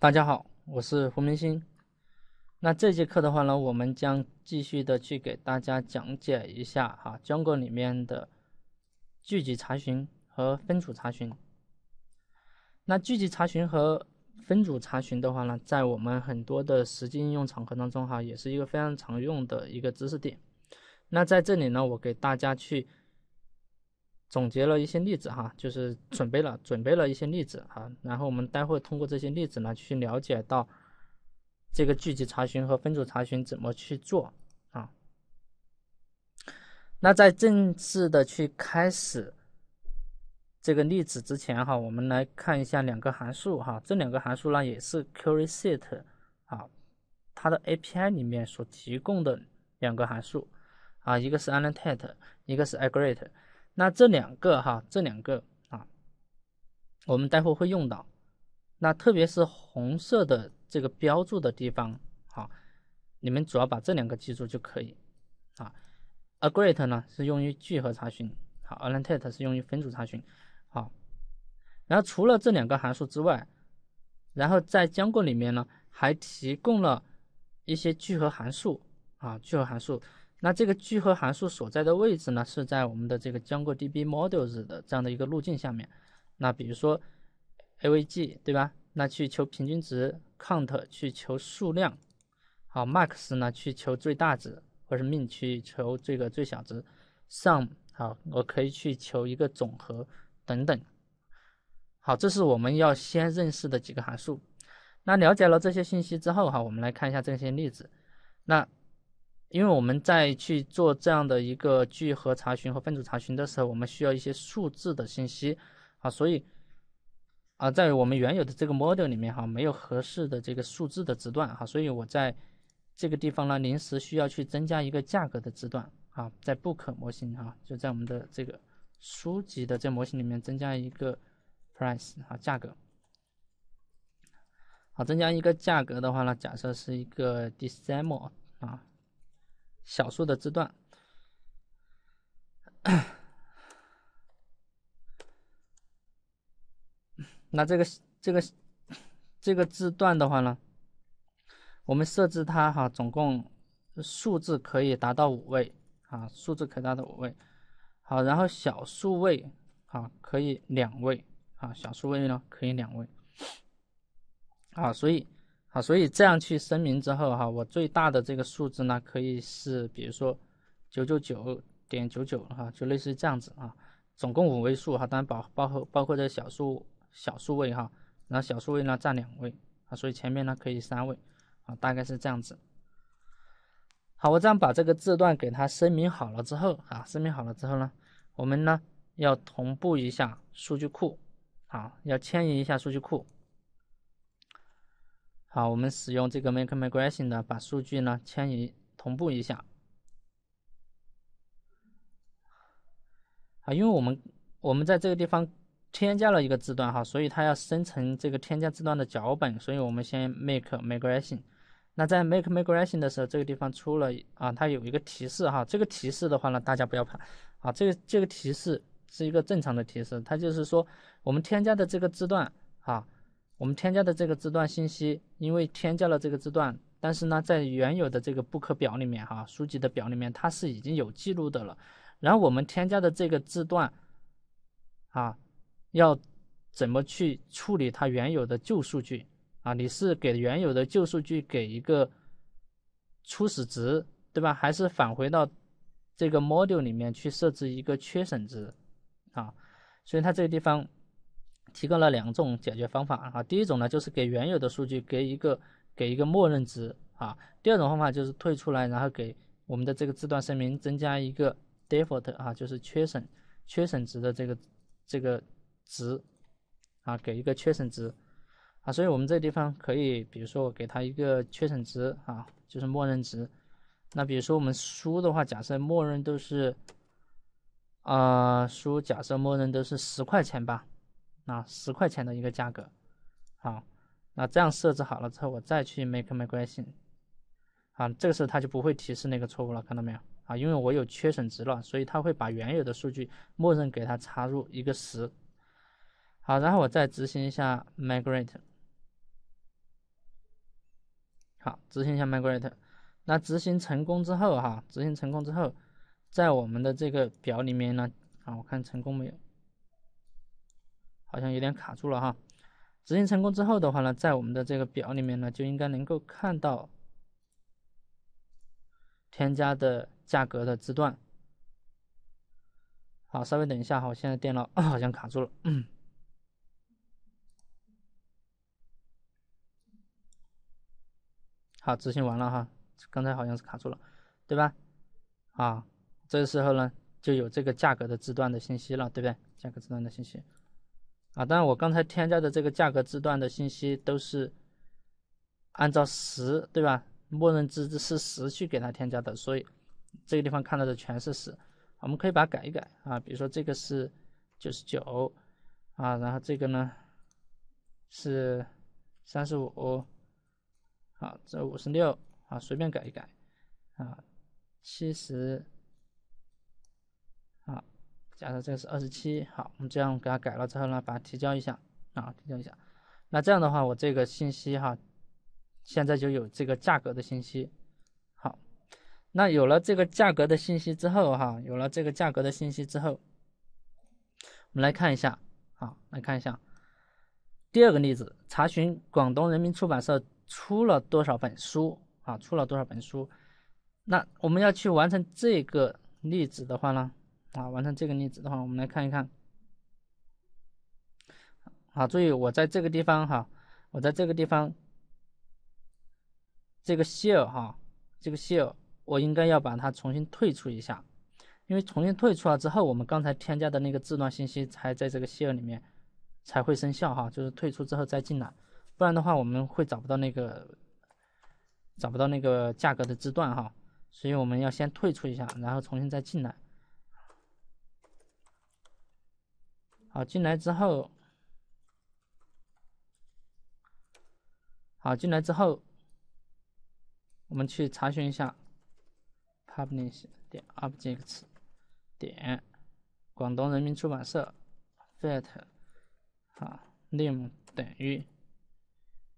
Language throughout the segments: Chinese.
大家好，我是胡明星。那这节课的话呢，我们将继续的去给大家讲解一下哈，Django 里面的聚集查询和分组查询。那聚集查询和分组查询的话呢，在我们很多的实际应用场合当中哈，也是一个非常常用的一个知识点。那在这里呢，我给大家去。总结了一些例子哈，就是准备了准备了一些例子哈，然后我们待会通过这些例子呢，去了解到这个聚集查询和分组查询怎么去做啊。那在正式的去开始这个例子之前哈，我们来看一下两个函数哈，这两个函数呢也是 QuerySet 啊它的 API 里面所提供的两个函数啊，一个是 annotate，一个是 aggregate。那这两个哈，这两个啊，我们待会会用到。那特别是红色的这个标注的地方，好，你们主要把这两个记住就可以啊。a g r e a t 呢是用于聚合查询，好，Allantet 是用于分组查询，好。然后除了这两个函数之外，然后在将过里面呢，还提供了一些聚合函数啊，聚合函数。那这个聚合函数所在的位置呢，是在我们的这个 Django DB Models 的这样的一个路径下面。那比如说 AVG 对吧？那去求平均值，COUNT 去求数量，好，MAX 呢去求最大值，或者是 MIN 去求这个最小值，SUM 好，我可以去求一个总和等等。好，这是我们要先认识的几个函数。那了解了这些信息之后哈，我们来看一下这些例子。那因为我们在去做这样的一个聚合查询和分组查询的时候，我们需要一些数字的信息啊，所以啊，在我们原有的这个 model 里面哈，没有合适的这个数字的字段哈，所以我在这个地方呢，临时需要去增加一个价格的字段啊，在 book 模型哈，就在我们的这个书籍的这模型里面增加一个 price 啊，价格，好，增加一个价格的话呢，假设是一个 decimal 啊。小数的字段，那这个这个这个字段的话呢，我们设置它哈，总共数字可以达到五位啊，数字可达到五位。好，然后小数位啊，可以两位啊，小数位呢可以两位啊，所以。好，所以这样去声明之后哈，我最大的这个数字呢，可以是比如说九九九点九九哈，就类似于这样子啊，总共五位数哈，当然包包括包括这小数小数位哈，然后小数位呢占两位啊，所以前面呢可以三位啊，大概是这样子。好，我这样把这个字段给它声明好了之后啊，声明好了之后呢，我们呢要同步一下数据库，啊，要迁移一下数据库。好，我们使用这个 make migration 呢，把数据呢迁移同步一下。啊，因为我们我们在这个地方添加了一个字段哈，所以它要生成这个添加字段的脚本，所以我们先 make migration。那在 make migration 的时候，这个地方出了啊，它有一个提示哈，这个提示的话呢，大家不要怕。啊，这个这个提示是一个正常的提示，它就是说我们添加的这个字段啊。我们添加的这个字段信息，因为添加了这个字段，但是呢，在原有的这个布 k 表里面，哈，书籍的表里面，它是已经有记录的了。然后我们添加的这个字段，啊，要怎么去处理它原有的旧数据？啊，你是给原有的旧数据给一个初始值，对吧？还是返回到这个 module 里面去设置一个缺省值？啊，所以它这个地方。提供了两种解决方法啊，第一种呢就是给原有的数据给一个给一个默认值啊，第二种方法就是退出来，然后给我们的这个字段声明增加一个 default 啊，就是缺省缺省值的这个这个值啊，给一个缺省值啊，所以我们这地方可以，比如说我给它一个缺省值啊，就是默认值。那比如说我们输的话，假设默认都是啊，输假设默认都是十块钱吧。啊，十块钱的一个价格，好，那这样设置好了之后，我再去 make migration，啊，这个时候它就不会提示那个错误了，看到没有？啊，因为我有缺损值了，所以它会把原有的数据默认给它插入一个十，好，然后我再执行一下 migrate，好，执行一下 migrate，那执行成功之后哈，执行成功之后，在我们的这个表里面呢，啊，我看成功没有？好像有点卡住了哈，执行成功之后的话呢，在我们的这个表里面呢，就应该能够看到添加的价格的字段。好，稍微等一下哈，我现在电脑 好像卡住了。好，执行完了哈，刚才好像是卡住了，对吧？啊，这个时候呢，就有这个价格的字段的信息了，对不对？价格字段的信息。啊，当然我刚才添加的这个价格字段的信息都是按照十，对吧？默认值是十去给它添加的，所以这个地方看到的全是十。我们可以把它改一改啊，比如说这个是九十九啊，然后这个呢是三十五，啊，这五十六，啊，随便改一改啊，七十。假设这个是二十七，好，我们这样给它改了之后呢，把它提交一下，啊，提交一下。那这样的话，我这个信息哈，现在就有这个价格的信息。好，那有了这个价格的信息之后哈，有了这个价格的信息之后，我们来看一下，好，来看一下第二个例子，查询广东人民出版社出了多少本书啊？出了多少本书？那我们要去完成这个例子的话呢？啊，完成这个例子的话，我们来看一看。好，注意我在这个地方哈，我在这个地方，这个 shell 哈，这个 shell 我应该要把它重新退出一下，因为重新退出了之后，我们刚才添加的那个字段信息才在这个 shell 里面才会生效哈，就是退出之后再进来，不然的话我们会找不到那个找不到那个价格的字段哈，所以我们要先退出一下，然后重新再进来。好，进来之后，好，进来之后，我们去查询一下，publish 点 objects 点广东人民出版社 f a t e 好，name 等于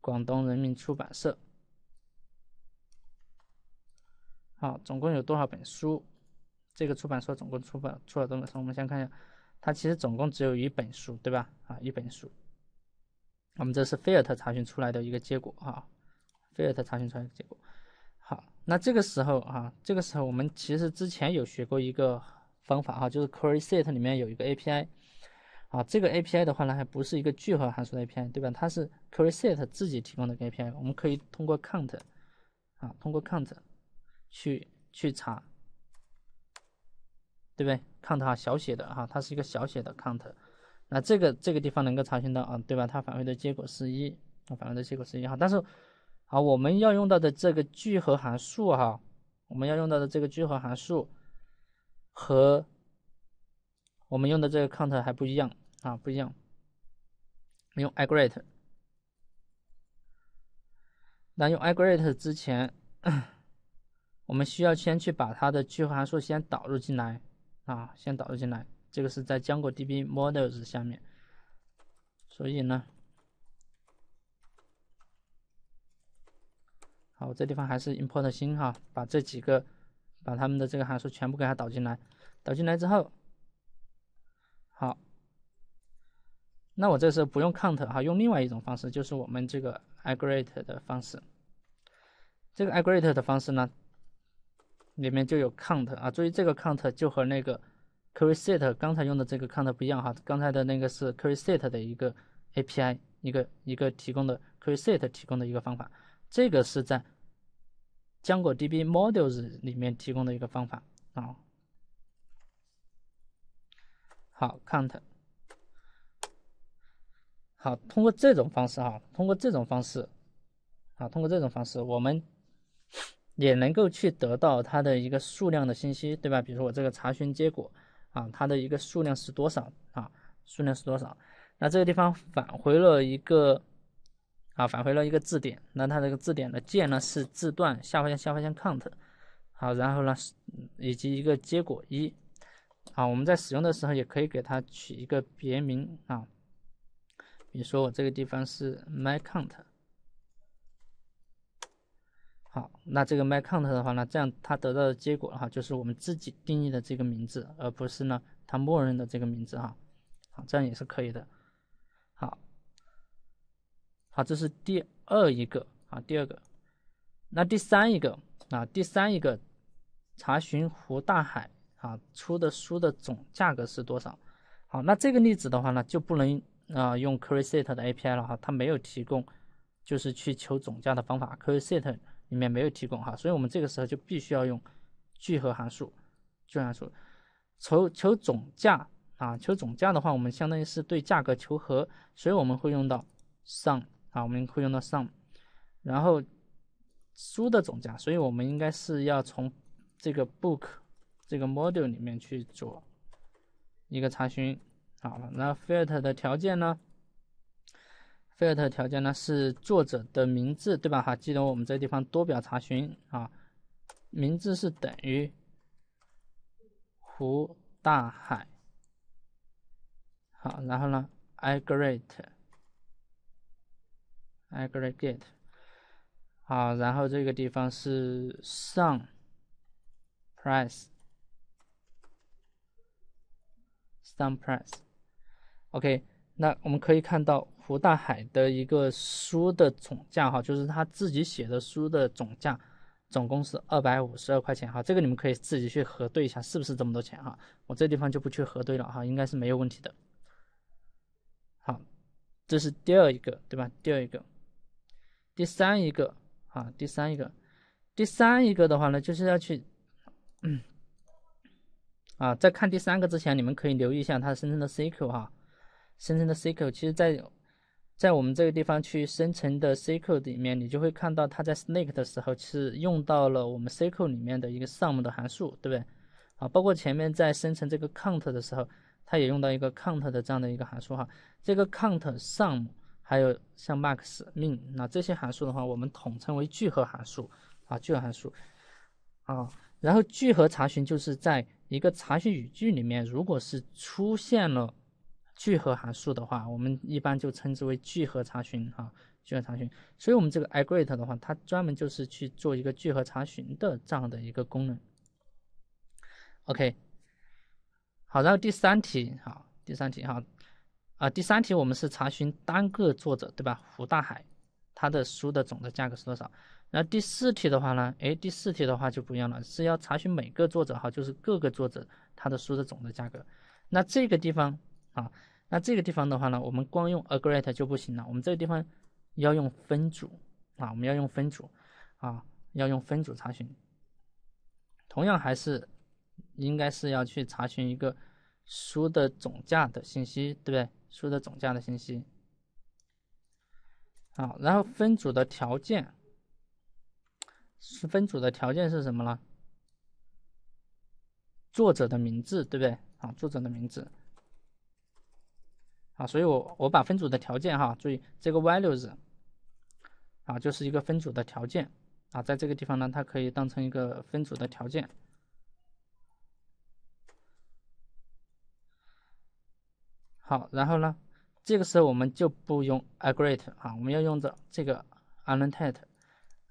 广东人民出版社，好，总共有多少本书？这个出版社总共出版出了多少本书？我们先看一下。它其实总共只有一本书，对吧？啊，一本书。我们这是菲尔特查询出来的一个结果啊，菲尔特查询出来的结果。好，那这个时候啊，这个时候我们其实之前有学过一个方法哈，就是 query set 里面有一个 API。啊，这个 API 的话呢，还不是一个聚合函数的 API，对吧？它是 query set 自己提供的 API。我们可以通过 count，啊，通过 count 去去查。对不对？count 哈，小写的哈，它是一个小写的 count。那这个这个地方能够查询到啊，对吧？它返回的结果是一，返回的结果是一哈。但是，啊，我们要用到的这个聚合函数哈，我们要用到的这个聚合函数和我们用的这个 count 还不一样啊，不一样。用 aggregate。那用 aggregate 之前，我们需要先去把它的聚合函数先导入进来。啊，先导入进来，这个是在浆果 DB models 下面，所以呢，好，这地方还是 import 新哈，把这几个，把他们的这个函数全部给它导进来，导进来之后，好，那我这是不用 count 哈，用另外一种方式，就是我们这个 aggregate 的方式，这个 aggregate 的方式呢。里面就有 count 啊，注意这个 count 就和那个 query set 刚才用的这个 count 不一样哈，刚才的那个是 query set 的一个 API，一个一个提供的 query set 提供的一个方法，这个是在浆果 DB models 里面提供的一个方法啊。好 count，好，通过这种方式哈，通过这种方式啊，通过这种方式，我们。也能够去得到它的一个数量的信息，对吧？比如说我这个查询结果啊，它的一个数量是多少啊？数量是多少？那这个地方返回了一个啊，返回了一个字典，那它这个字典的键呢是字段下划线下划线 count，好，然后呢是以及一个结果一，啊，我们在使用的时候也可以给它取一个别名啊，比如说我这个地方是 my count。好，那这个 my count 的话呢，这样它得到的结果哈，就是我们自己定义的这个名字，而不是呢它默认的这个名字哈。好，这样也是可以的。好，好，这是第二一个啊，第二个。那第三一个啊，第三一个查询胡大海啊出的书的总价格是多少？好，那这个例子的话呢，就不能啊用 c u e r y set 的 API 了哈，它没有提供就是去求总价的方法 c u e r y set。里面没有提供哈，所以我们这个时候就必须要用聚合函数、聚合函数。求求总价啊，求总价的话，我们相当于是对价格求和，所以我们会用到 sum 啊，我们会用到 sum。然后书的总价，所以我们应该是要从这个 book 这个 model 里面去做一个查询好了，那 filter 的条件呢？菲尔特条件呢是作者的名字对吧？哈，记得我们这个地方多表查询啊，名字是等于胡大海。好，然后呢，aggregate，aggregate，好，然后这个地方是 s o m p r i c e s o m e price，OK，那我们可以看到。胡大海的一个书的总价哈，就是他自己写的书的总价，总共是二百五十二块钱哈。这个你们可以自己去核对一下是不是这么多钱哈。我这地方就不去核对了哈，应该是没有问题的。好，这是第二一个对吧？第二一个，第三一个啊，第三一个，第三一个的话呢，就是要去，啊，在看第三个之前，你们可以留意一下它生成的 CQ 哈，生成的 CQ，其实在。在我们这个地方去生成的 SQL 里面，你就会看到它在 s n a k e 的时候是用到了我们 SQL 里面的一个 SUM 的函数，对不对？啊，包括前面在生成这个 COUNT 的时候，它也用到一个 COUNT 的这样的一个函数哈。这个 COUNT、SUM，还有像 MAX、MIN，那这些函数的话，我们统称为聚合函数啊，聚合函数。啊，然后聚合查询就是在一个查询语句里面，如果是出现了。聚合函数的话，我们一般就称之为聚合查询哈，聚合查询。所以，我们这个 aggregate 的话，它专门就是去做一个聚合查询的这样的一个功能。OK，好，然后第三题哈，第三题哈，啊，第三题我们是查询单个作者对吧？胡大海他的书的总的价格是多少？然后第四题的话呢，哎，第四题的话就不一样了，是要查询每个作者哈，就是各个作者他的书的总的价格。那这个地方。啊，那这个地方的话呢，我们光用 aggregate 就不行了，我们这个地方要用分组啊，我们要用分组啊，要用分组查询。同样还是应该是要去查询一个书的总价的信息，对不对？书的总价的信息。好，然后分组的条件是分组的条件是什么呢？作者的名字，对不对？啊，作者的名字。啊，所以，我我把分组的条件哈，注意这个 values，啊，就是一个分组的条件啊，在这个地方呢，它可以当成一个分组的条件。好，然后呢，这个时候我们就不用 aggregate 啊，我们要用的这个 annotate，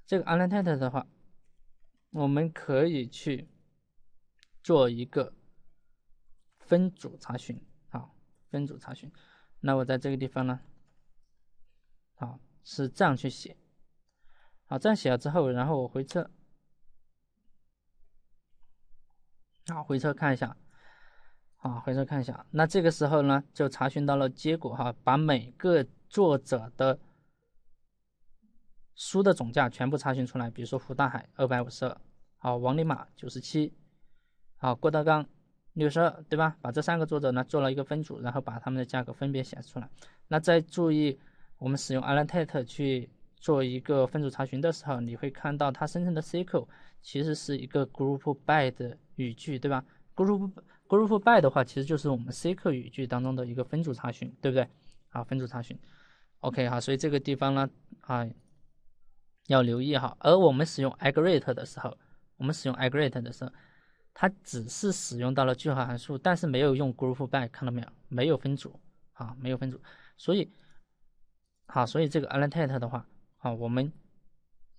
这个 annotate 的话，我们可以去做一个分组查询啊，分组查询。那我在这个地方呢，好是这样去写，好这样写了之后，然后我回车，好，回车看一下，啊回车看一下，那这个时候呢就查询到了结果哈，把每个作者的书的总价全部查询出来，比如说胡大海二百五十二，好王尼马九十七，好郭德纲。六十二，对吧？把这三个作者呢做了一个分组，然后把他们的价格分别显示出来。那在注意，我们使用 annotate 去做一个分组查询的时候，你会看到它生成的 SQL 其实是一个 group by 的语句，对吧？group group by 的话，其实就是我们 SQL 语句当中的一个分组查询，对不对？啊，分组查询。OK，哈，所以这个地方呢，啊，要留意哈。而我们使用 aggregate 的时候，我们使用 aggregate 的时候。它只是使用到了聚合函数，但是没有用 group by，看到没有？没有分组啊，没有分组。所以，好，所以这个 annotate 的话，啊，我们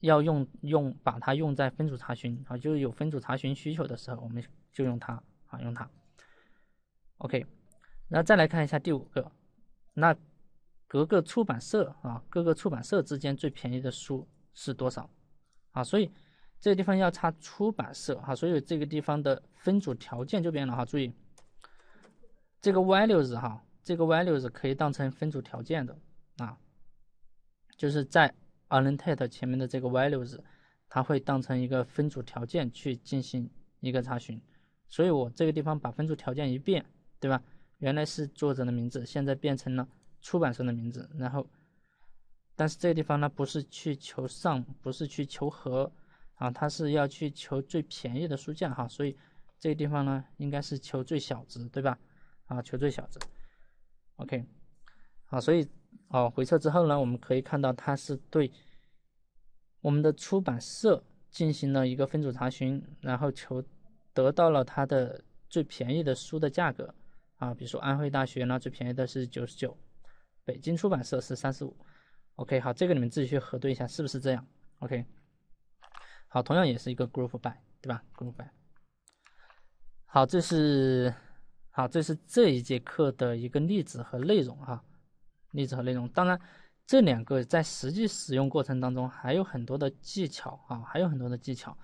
要用用把它用在分组查询啊，就是有分组查询需求的时候，我们就用它啊，用它。OK，然后再来看一下第五个，那各个出版社啊，各个出版社之间最便宜的书是多少啊？所以。这个地方要插出版社哈，所以这个地方的分组条件就变了哈。注意，这个 values 哈，这个 values 可以当成分组条件的啊，就是在 annotate 前面的这个 values，它会当成一个分组条件去进行一个查询。所以，我这个地方把分组条件一变，对吧？原来是作者的名字，现在变成了出版社的名字。然后，但是这个地方呢，不是去求上，不是去求和。啊，它是要去求最便宜的书架哈，所以这个地方呢，应该是求最小值，对吧？啊，求最小值。OK，啊，所以啊，回撤之后呢，我们可以看到它是对我们的出版社进行了一个分组查询，然后求得到了它的最便宜的书的价格。啊，比如说安徽大学呢，最便宜的是九十九，北京出版社是三十五。OK，好，这个你们自己去核对一下是不是这样。OK。好，同样也是一个 group by，对吧？group by。好，这是好，这是这一节课的一个例子和内容啊，例子和内容。当然，这两个在实际使用过程当中还有很多的技巧啊，还有很多的技巧。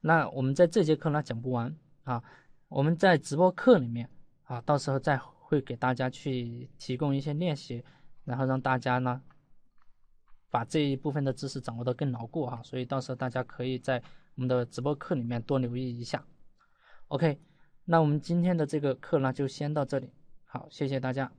那我们在这节课呢讲不完啊，我们在直播课里面啊，到时候再会给大家去提供一些练习，然后让大家呢。把这一部分的知识掌握得更牢固哈，所以到时候大家可以在我们的直播课里面多留意一下。OK，那我们今天的这个课呢就先到这里，好，谢谢大家。